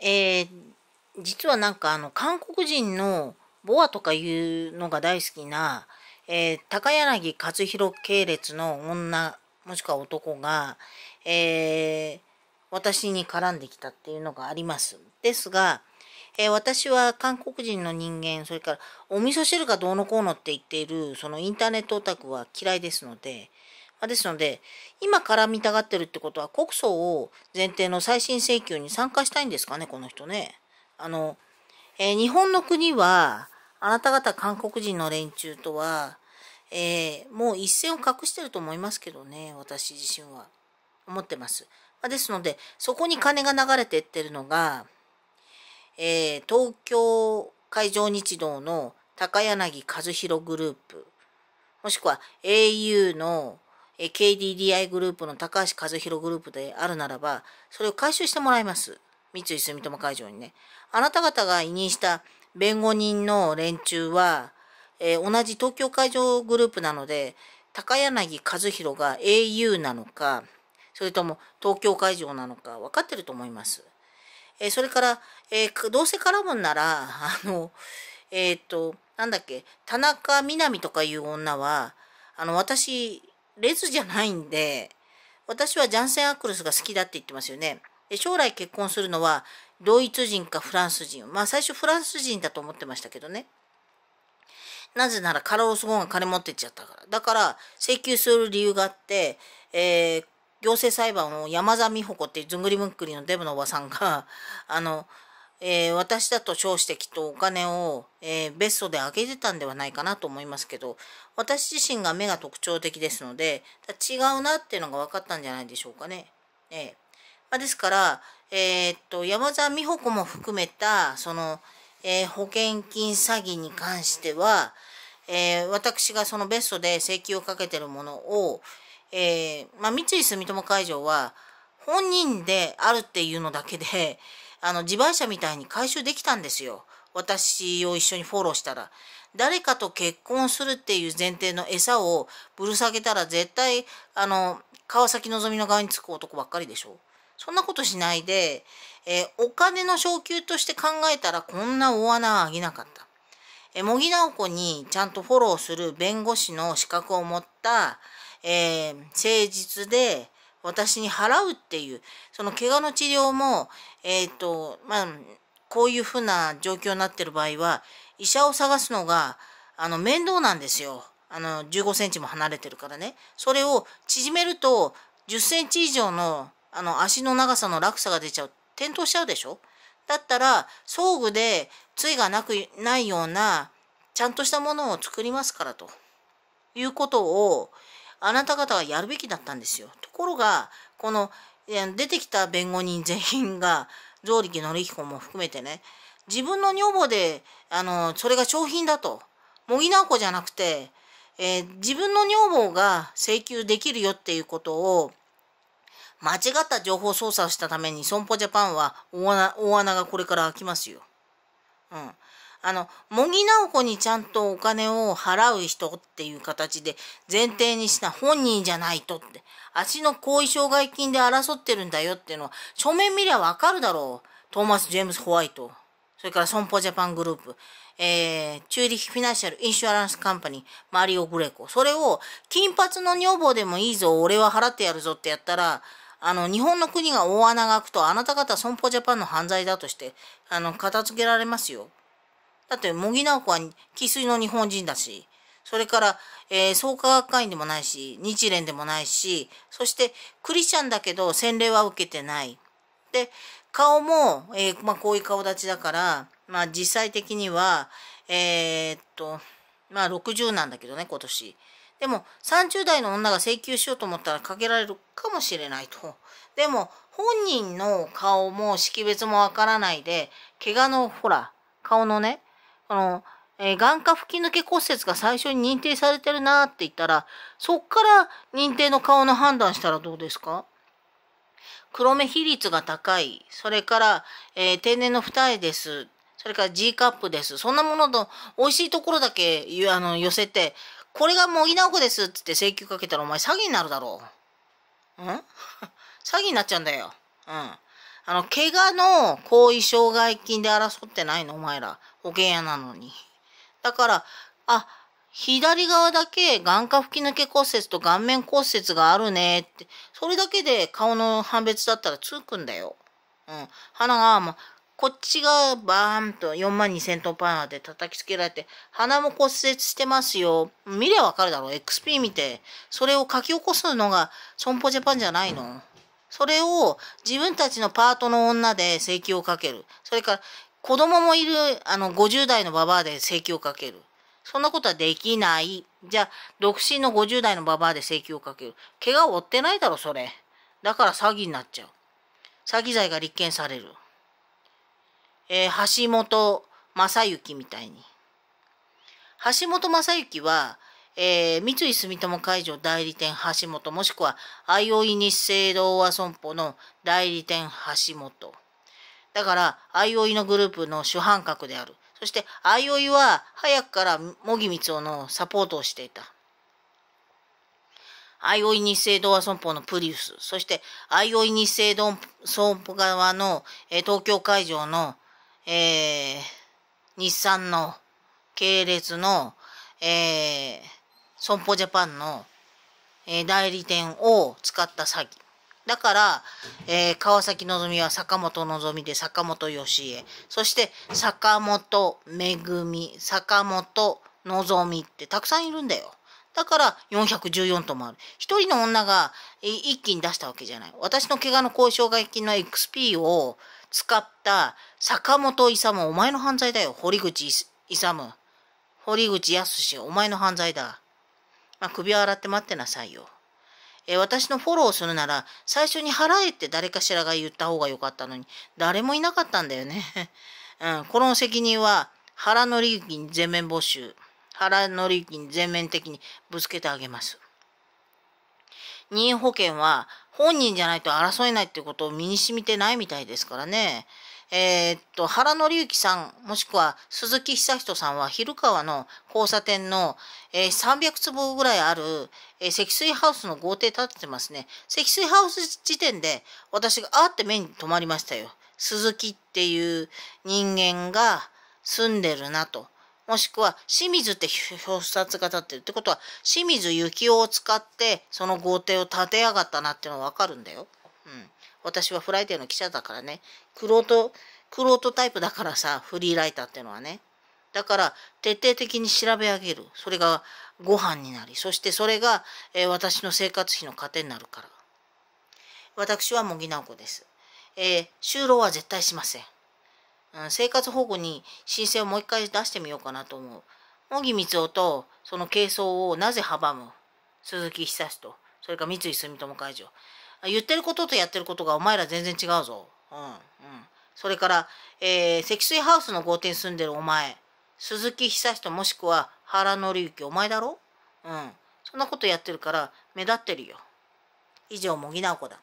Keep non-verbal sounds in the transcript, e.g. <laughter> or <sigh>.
えー、実はなんかあの韓国人のボアとかいうのが大好きな、えー、高柳克弘系列の女もしくは男が、えー、私に絡んできたっていうのがあります。ですが、えー、私は韓国人の人間それからお味噌汁がどうのこうのって言っているそのインターネットオタクは嫌いですので、ですので今から見たがってるってことは告訴を前提の再審請求に参加したいんですかねこの人ね。あの、えー、日本の国はあなた方韓国人の連中とは、えー、もう一線を隠してると思いますけどね私自身は思ってます。ですのでそこに金が流れていってるのが、えー、東京海上日動の高柳和弘グループもしくは au のえ KDDI グループの高橋和弘グループであるならば、それを回収してもらいます。三井住友海上にね。あなた方が委任した弁護人の連中は、えー、同じ東京海上グループなので、高柳和弘が au なのか、それとも東京海上なのか分かってると思います。えー、それから、えー、どうせ絡むんなら、あの、えっ、と、なんだっけ、田中みなみとかいう女は、あの、私、レズじゃないんで、私はジャンセン・アクルスが好きだって言ってますよね。で将来結婚するのはドイツ人かフランス人。まあ最初フランス人だと思ってましたけどね。なぜならカラオス・ゴンが金持ってっちゃったから。だから請求する理由があって、えー、行政裁判を山田美穂子ってずんぐりむッくりのデブのおばさんが、あの、えー、私だと称してきっとお金を、えー、別荘であげてたんではないかなと思いますけど私自身が目が特徴的ですので違うなっていうのが分かったんじゃないでしょうかね。えーまあ、ですから、えー、っと山田美穂子も含めたその、えー、保険金詐欺に関しては、えー、私がその別荘で請求をかけてるものを、えーまあ、三井住友海上は本人であるっていうのだけであの自売者みたいに回収できたんですよ私を一緒にフォローしたら。誰かと結婚するっていう前提の餌をぶる下げたら絶対あの川崎のぞみの側につく男ばっかりでしょ。そんなことしないで、えー、お金の昇給として考えたらこんな大穴はあげなかった。えも茂木直子にちゃんとフォローする弁護士の資格を持った、えー、誠実で、私に払うっていう、その怪我の治療も、えっ、ー、と、まあ、こういうふうな状況になってる場合は、医者を探すのが、あの、面倒なんですよ。あの、15センチも離れてるからね。それを縮めると、10センチ以上の、あの、足の長さの落差が出ちゃう。転倒しちゃうでしょだったら、装具で、ついがなく、ないような、ちゃんとしたものを作りますからと。いうことを、あなた方はやるべきだったんですよ。ところが、この出てきた弁護人全員が、上力則彦も含めてね、自分の女房で、あの、それが商品だと。茂木直子じゃなくて、えー、自分の女房が請求できるよっていうことを、間違った情報操作をしたために損保ジャパンは大穴がこれから開きますよ。うん。あのぎな直子にちゃんとお金を払う人っていう形で前提にした本人じゃないとって足の後遺障害金で争ってるんだよっていうのは書面見りゃわかるだろうトーマス・ジェームス・ホワイトそれから損保ジャパングループえー、チューリヒフィナンシャルインシュアランスカンパニー、マリオ・グレコ。それを、金髪の女房でもいいぞ、俺は払ってやるぞってやったら、あの、日本の国が大穴が開くと、あなた方損保ジャパンの犯罪だとして、あの、片付けられますよ。だって茂木直子は生粋の日本人だしそれから、えー、創価学会員でもないし日蓮でもないしそしてクリスチャンだけど洗礼は受けてない。で顔も、えー、まあ、こういう顔立ちだから、まあ、実際的にはえー、っとまあ60なんだけどね今年。でも30代の女が請求しようと思ったらかけられるかもしれないと。でも本人の顔も識別もわからないで、怪我のほら、顔のね、あの、えー、眼下吹き抜け骨折が最初に認定されてるなって言ったら、そっから認定の顔の判断したらどうですか黒目比率が高い。それから、えー、定の二重です。それから G カップです。そんなものの美味しいところだけあの寄せて、これが茂木直子ですっつって請求かけたらお前詐欺になるだろう。ん <laughs> 詐欺になっちゃうんだよ。うん。あの、怪我の後遺障害金で争ってないのお前ら。おげやなのに。だから、あ、左側だけ眼下吹き抜け骨折と顔面骨折があるねって、それだけで顔の判別だったらつくんだよ。うん。鼻が、もう、こっちがバーンと4万2000トンパーで叩きつけられて、鼻も骨折してますよ。見りゃわかるだろう。XP 見て。それを書き起こすのが損保ジャパンじゃないの。それを自分たちのパートの女で請求をかける。それから子供もいる、あの、50代のババアで請求をかける。そんなことはできない。じゃあ、独身の50代のババアで請求をかける。怪我を負ってないだろ、それ。だから詐欺になっちゃう。詐欺罪が立件される。えー、橋本正幸みたいに。橋本正幸は、えー、三井住友海上代理店橋本もしくは IO イニッ同和損保の代理店橋本だから、相生のグループの主犯格である。そして、相生は早くから茂木光おのサポートをしていた。相生日清同和損保のプリウス、そして相生日清同損保側の、えー、東京会場の、えー、日産の系列の、えー、損保ジャパンの、えー、代理店を使った詐欺。だから、えー、川崎希は坂本望で坂本義恵そして坂本恵坂本望ってたくさんいるんだよ。だから414ともある。一人の女が一気に出したわけじゃない。私の怪我の後遺障害金の XP を使った坂本勇お前の犯罪だよ。堀口勇。堀口康お前の犯罪だ。まあ、首を洗って待ってなさいよ。え私のフォローするなら最初に払えって誰かしらが言った方が良かったのに誰もいなかったんだよね、<laughs> うん、この責任は原利益に全面集腹原利益に全面的にぶつけてあげます任意保険は本人じゃないと争えないってことを身に染みてないみたいですからねえー、っと、原紀之さん、もしくは鈴木久人さんは、昼川の交差点の、えー、300坪ぐらいある、えー、積水ハウスの豪邸建ててますね。積水ハウス時点で、私があーって目に留まりましたよ。鈴木っていう人間が住んでるなと。もしくは清水って表札が立ってるってことは清水幸雄を使ってその豪邸を建てやがったなっていうのがわかるんだよ。うん。私はフライデーの記者だからね。クロート、クロートタイプだからさ、フリーライターっていうのはね。だから、徹底的に調べ上げる。それがご飯になり、そしてそれが、えー、私の生活費の糧になるから。私は茂木直子です。えー、就労は絶対しません。うん、生活保護に申請をもう一回出してみようかなと思う。茂木光夫とその係争をなぜ阻む鈴木久志と、それから三井住友海上。言ってることとやってることがお前ら全然違うぞ。うんうん。それから、えー、積水ハウスの豪邸に住んでるお前、鈴木久人もしくは原則之お前だろうん。そんなことやってるから目立ってるよ。以上、茂木直子だ。